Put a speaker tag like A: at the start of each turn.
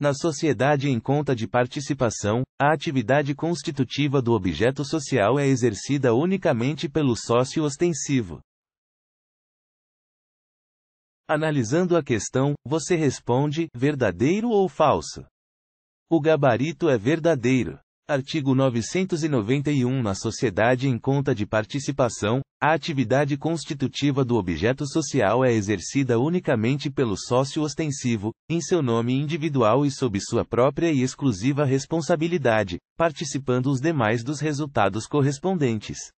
A: na sociedade em conta de participação, a atividade constitutiva do objeto social é exercida unicamente pelo sócio ostensivo. Analisando a questão, você responde: verdadeiro ou falso? O gabarito é verdadeiro. Artigo 991 Na sociedade em conta de participação, a atividade constitutiva do objeto social é exercida unicamente pelo sócio ostensivo, em seu nome individual e sob sua própria e exclusiva responsabilidade, participando os demais dos resultados correspondentes.